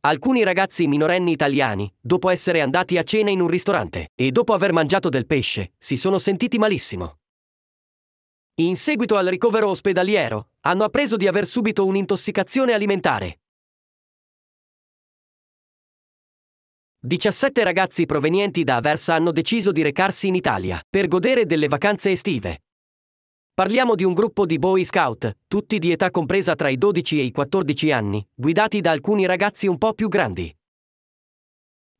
Alcuni ragazzi minorenni italiani, dopo essere andati a cena in un ristorante e dopo aver mangiato del pesce, si sono sentiti malissimo. In seguito al ricovero ospedaliero, hanno appreso di aver subito un'intossicazione alimentare. 17 ragazzi provenienti da Aversa hanno deciso di recarsi in Italia per godere delle vacanze estive. Parliamo di un gruppo di Boy Scout, tutti di età compresa tra i 12 e i 14 anni, guidati da alcuni ragazzi un po' più grandi.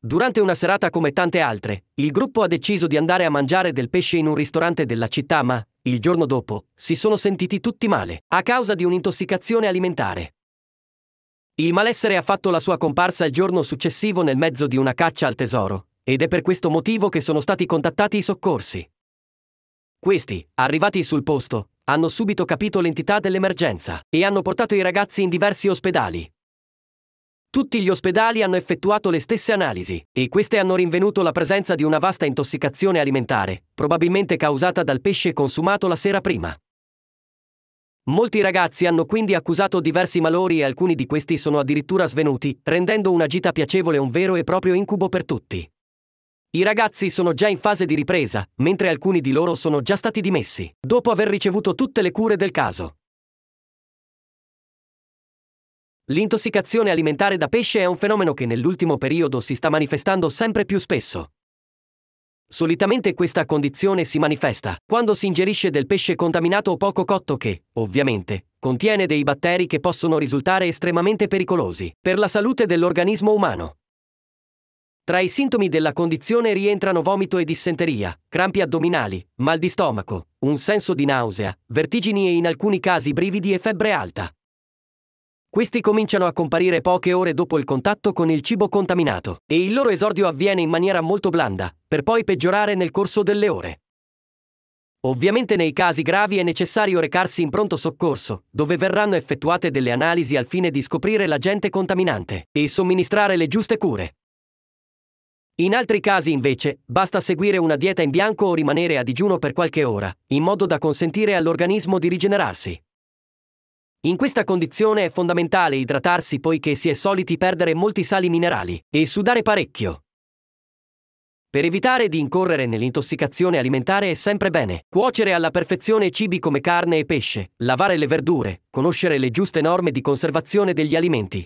Durante una serata come tante altre, il gruppo ha deciso di andare a mangiare del pesce in un ristorante della città, ma, il giorno dopo, si sono sentiti tutti male, a causa di un'intossicazione alimentare. Il malessere ha fatto la sua comparsa il giorno successivo nel mezzo di una caccia al tesoro, ed è per questo motivo che sono stati contattati i soccorsi. Questi, arrivati sul posto, hanno subito capito l'entità dell'emergenza e hanno portato i ragazzi in diversi ospedali. Tutti gli ospedali hanno effettuato le stesse analisi e queste hanno rinvenuto la presenza di una vasta intossicazione alimentare, probabilmente causata dal pesce consumato la sera prima. Molti ragazzi hanno quindi accusato diversi malori e alcuni di questi sono addirittura svenuti, rendendo una gita piacevole un vero e proprio incubo per tutti. I ragazzi sono già in fase di ripresa, mentre alcuni di loro sono già stati dimessi, dopo aver ricevuto tutte le cure del caso. L'intossicazione alimentare da pesce è un fenomeno che nell'ultimo periodo si sta manifestando sempre più spesso. Solitamente questa condizione si manifesta quando si ingerisce del pesce contaminato o poco cotto che, ovviamente, contiene dei batteri che possono risultare estremamente pericolosi per la salute dell'organismo umano. Tra i sintomi della condizione rientrano vomito e dissenteria, crampi addominali, mal di stomaco, un senso di nausea, vertigini e in alcuni casi brividi e febbre alta. Questi cominciano a comparire poche ore dopo il contatto con il cibo contaminato e il loro esordio avviene in maniera molto blanda, per poi peggiorare nel corso delle ore. Ovviamente nei casi gravi è necessario recarsi in pronto soccorso, dove verranno effettuate delle analisi al fine di scoprire l'agente contaminante e somministrare le giuste cure. In altri casi invece, basta seguire una dieta in bianco o rimanere a digiuno per qualche ora, in modo da consentire all'organismo di rigenerarsi. In questa condizione è fondamentale idratarsi poiché si è soliti perdere molti sali minerali e sudare parecchio. Per evitare di incorrere nell'intossicazione alimentare è sempre bene cuocere alla perfezione cibi come carne e pesce, lavare le verdure, conoscere le giuste norme di conservazione degli alimenti,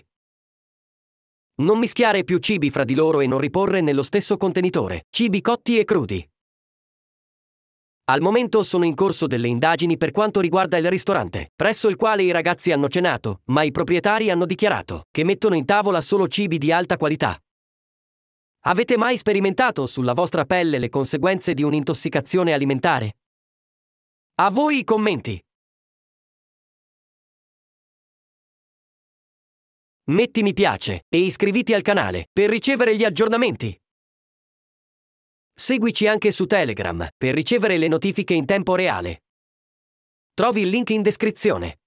non mischiare più cibi fra di loro e non riporre nello stesso contenitore cibi cotti e crudi. Al momento sono in corso delle indagini per quanto riguarda il ristorante, presso il quale i ragazzi hanno cenato, ma i proprietari hanno dichiarato che mettono in tavola solo cibi di alta qualità. Avete mai sperimentato sulla vostra pelle le conseguenze di un'intossicazione alimentare? A voi i commenti! metti mi piace e iscriviti al canale per ricevere gli aggiornamenti. Seguici anche su Telegram per ricevere le notifiche in tempo reale. Trovi il link in descrizione.